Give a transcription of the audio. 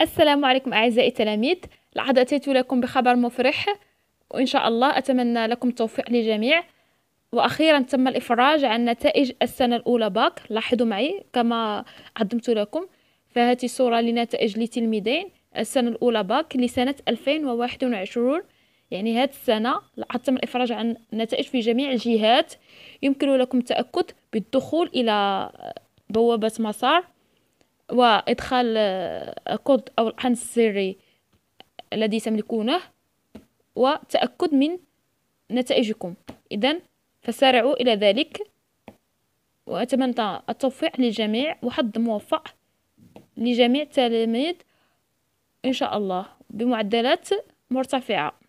السلام عليكم أعزائي التلاميذ لقد أتيت لكم بخبر مفرح وإن شاء الله أتمنى لكم التوفيق للجميع وأخيرا تم الإفراج عن نتائج السنة الأولى باك لاحظوا معي كما قدمت لكم فهذه صورة لنتائج لتلميذين السنة الأولى باك لسنة 2021 يعني هذه السنة لقد تم الإفراج عن نتائج في جميع الجهات يمكن لكم التأكد بالدخول إلى بوابة مسار وإدخال آه، كود أو العنز السري الذي تملكونه والتأكد من نتائجكم إذا فسارعوا إلى ذلك وأتمنى التوفيق للجميع وحظ موفق لجميع التلاميذ إن شاء الله بمعدلات مرتفعة